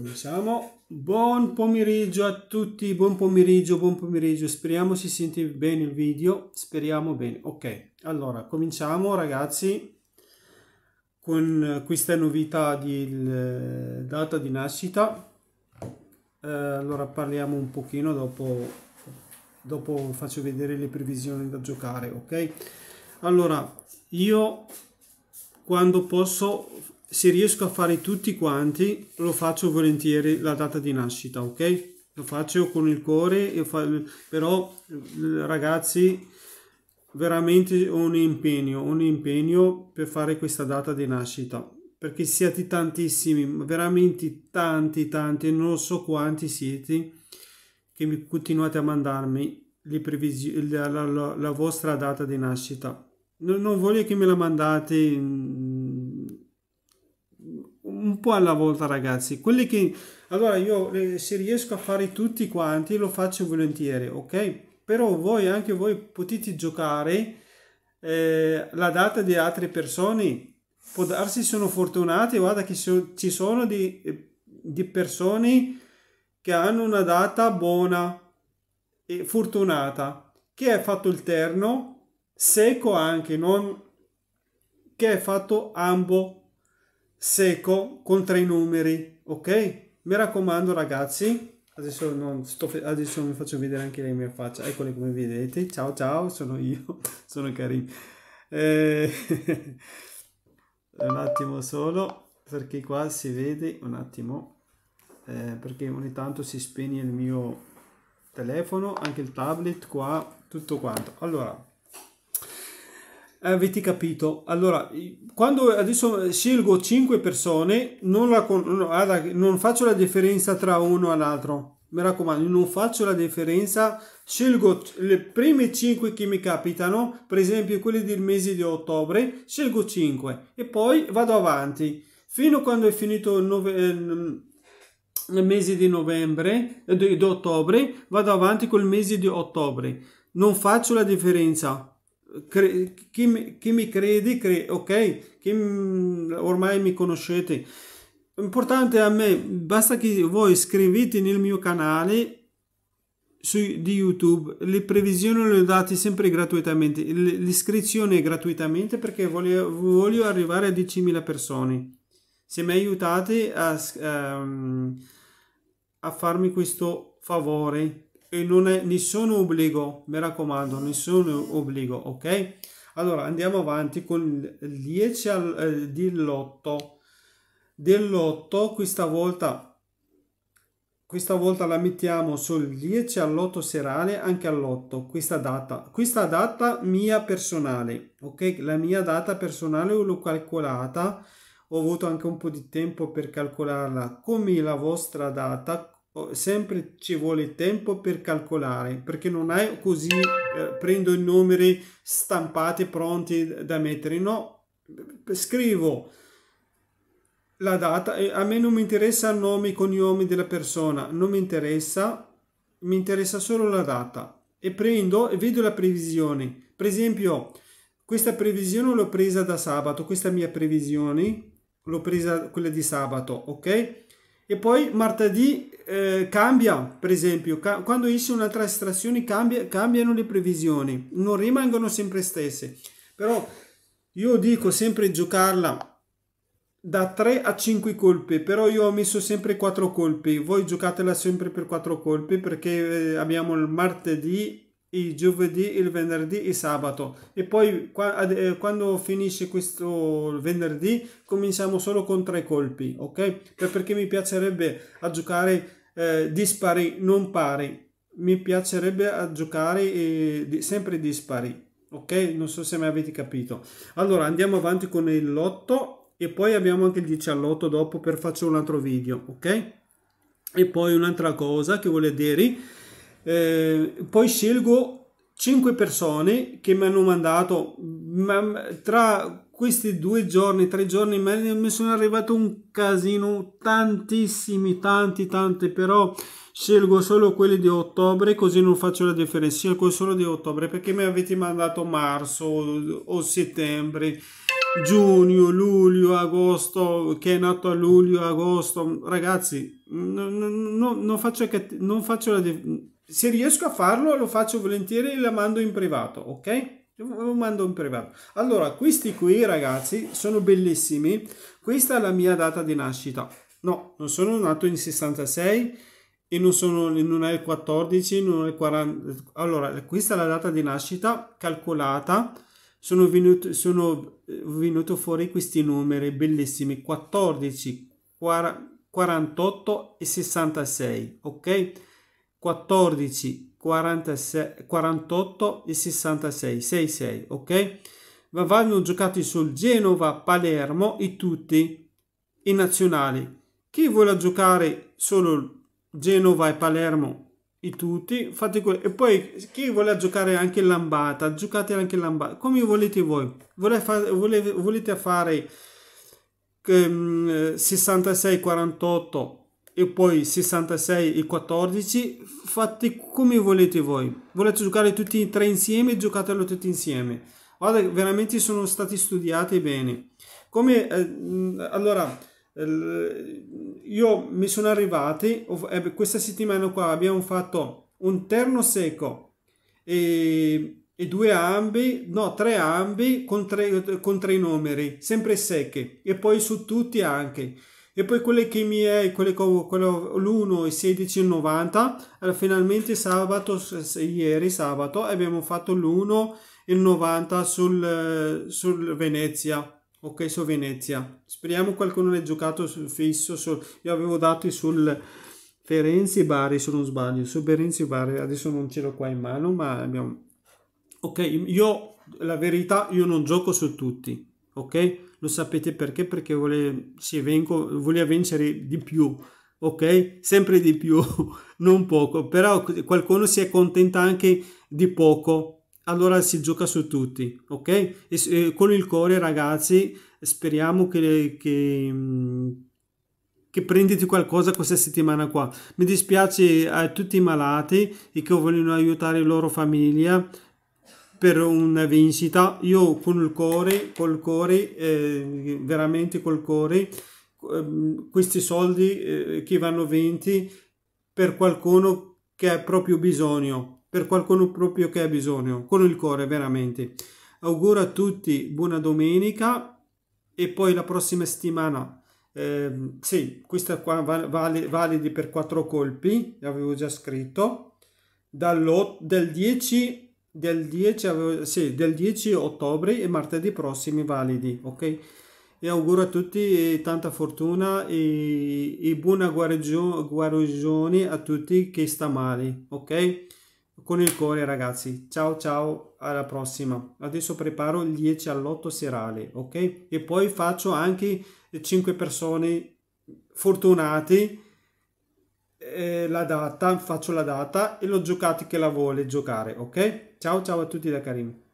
Cominciamo. Buon pomeriggio a tutti, buon pomeriggio, buon pomeriggio. Speriamo si senti bene il video, speriamo bene. Ok, allora cominciamo ragazzi con questa novità di eh, data di nascita. Eh, allora parliamo un pochino dopo, dopo faccio vedere le previsioni da giocare, ok? Allora, io quando posso se riesco a fare tutti quanti, lo faccio volentieri la data di nascita, ok? Lo faccio con il cuore, fa... però ragazzi, veramente un impegno, un impegno per fare questa data di nascita, perché siete tantissimi, veramente tanti, tanti, non so quanti siete che mi continuate a mandarmi la, la, la, vostra data di nascita. Non, non voglio che me la mandate po' alla volta ragazzi quelli che allora io eh, se riesco a fare tutti quanti lo faccio volentieri ok però voi anche voi potete giocare eh, la data di altre persone può darsi sono fortunati guarda che so, ci sono di, eh, di persone che hanno una data buona e fortunata che ha fatto il terno secco anche non che ha fatto ambo seco con tre numeri, ok? Mi raccomando ragazzi, adesso, non sto, adesso vi faccio vedere anche le mie facce eccoli come vedete, ciao ciao, sono io, sono carino. Eh, un attimo solo, perché qua si vede, un attimo, eh, perché ogni tanto si spegne il mio telefono, anche il tablet qua, tutto quanto. Allora, Avete capito? Allora, quando adesso scelgo 5 persone, non, la, non faccio la differenza tra uno e l'altro. Mi raccomando, non faccio la differenza. Scelgo le prime 5 che mi capitano, per esempio quelle del mese di ottobre, scelgo 5 e poi vado avanti fino a quando è finito il, nove, eh, il mese di novembre, eh, di, di ottobre, vado avanti col mese di ottobre. Non faccio la differenza Cre- chi, mi, chi, mi, crede, cre- ok, chi m- ormai mi conoscete. Importante a me, basta che voi iscrivete nel mio canale su, di YouTube, le previsioni le ho date sempre gratuitamente, l'iscrizione è gratuitamente perché voglio, voglio arrivare a 10.000 persone. Se mi aiutate a, um, a farmi questo favore, e non è nessun obbligo, mi raccomando, nessun obbligo, ok? Allora andiamo avanti con il 10 al, eh, dell'8. Dell'8 questa volta questa volta la mettiamo sul 10 all'8 serale anche all'8 questa data questa data mia personale ok la mia data personale l'ho calcolata ho avuto anche un po' di tempo per calcolarla come la vostra data Oh, sempre ci vuole tempo per calcolare perché non è così eh, prendo i numeri stampati pronti da mettere no scrivo la data a me non mi interessa il nome e cognome della persona non mi interessa mi interessa solo la data e prendo e vedo la previsione per esempio questa previsione l'ho presa da sabato questa mia previsione l'ho presa quella di sabato ok e poi martedì eh, cambia, per esempio, ca quando esce un'altra estrazione cambia, cambiano le previsioni, non rimangono sempre stesse. Però io dico sempre giocarla da 3 a 5 colpi, però io ho messo sempre 4 colpi, voi giocatela sempre per 4 colpi perché eh, abbiamo il martedì il giovedì, il venerdì e sabato e poi eh, quando finisce questo venerdì cominciamo solo con tre colpi ok perché mi piacerebbe a giocare eh, dispari non pari mi piacerebbe a giocare eh, sempre dispari ok non so se mi avete capito allora andiamo avanti con il lotto e poi abbiamo anche il 10 all'otto dopo per fare un altro video ok e poi un'altra cosa che voglio dire eh, poi scelgo 5 persone che mi hanno mandato ma tra questi due giorni, tre giorni mi sono arrivato un casino, tantissimi, tanti, tanti, però scelgo solo quelli di ottobre così non faccio la differenza, scelgo solo di ottobre perché mi avete mandato marzo o settembre, giugno, luglio, agosto, che è nato a luglio, agosto, ragazzi, no, no, non, faccio, non faccio la differenza se riesco a farlo lo faccio volentieri e la mando in privato, ok? Lo mando in privato. Allora, questi qui ragazzi sono bellissimi. Questa è la mia data di nascita. No, non sono nato in 66 e non, sono, non è il 14, non è il 40. Allora, questa è la data di nascita calcolata. Sono venuto, sono venuto fuori questi numeri bellissimi 14, 48 e 66, ok? 14, 46, 48 e 66, 66, ok? ma Vanno giocati sul Genova, Palermo e tutti i nazionali. Chi vuole giocare solo Genova e Palermo e tutti, fate quello. E poi chi vuole giocare anche Lambata, giocate anche Lambata, come volete voi. Volete, fare, volete fare 66-48 e poi 66 e 14 fate come volete voi volete giocare tutti e tre insieme giocatelo tutti insieme guarda veramente sono stati studiati bene come eh, allora eh, io mi sono arrivati eh, questa settimana qua abbiamo fatto un terno secco e, e due ambi no tre ambi con tre, con tre numeri sempre secche e poi su tutti anche e poi quelle che mi è, quelle con, quello, l'1, e 16 e 90, allora finalmente sabato, ieri sabato, abbiamo fatto l'1 e 90 sul, sul Venezia. Ok, su Venezia. Speriamo qualcuno l'ha giocato sul fisso. Sul, io avevo dati sul Ferenzi Bari, se non sbaglio. Su Ferenzi Bari, adesso non ce l'ho qua in mano, ma abbiamo... Ok, io, la verità, io non gioco su tutti ok? Lo sapete perché? Perché vole, vengo, voleva vincere di più, ok? Sempre di più, non poco, però qualcuno si accontenta anche di poco, allora si gioca su tutti, ok? E, e con il cuore ragazzi, speriamo che, che che prenditi qualcosa questa settimana qua. Mi dispiace a tutti i malati e che vogliono aiutare la loro famiglia per una vincita. Io col cuore, col cuore, eh, veramente col cuore, eh, questi soldi eh, che vanno venti per qualcuno che ha proprio bisogno, per qualcuno proprio che ha bisogno, con il cuore veramente. Auguro a tutti buona domenica e poi la prossima settimana. Eh, sì, questa qua vale, validi per quattro colpi, l'avevo già scritto, dal 10 del 10, sì, del 10 ottobre e martedì prossimi validi, ok? E auguro a tutti tanta fortuna e, e buona guarigione a tutti che sta male, ok? Con il cuore ragazzi, ciao ciao, alla prossima. Adesso preparo il 10 all'8 serale, ok? E poi faccio anche 5 persone fortunate eh, la data, faccio la data e lo giocate che la vuole giocare, ok? Ciao ciao a tutti da Karim.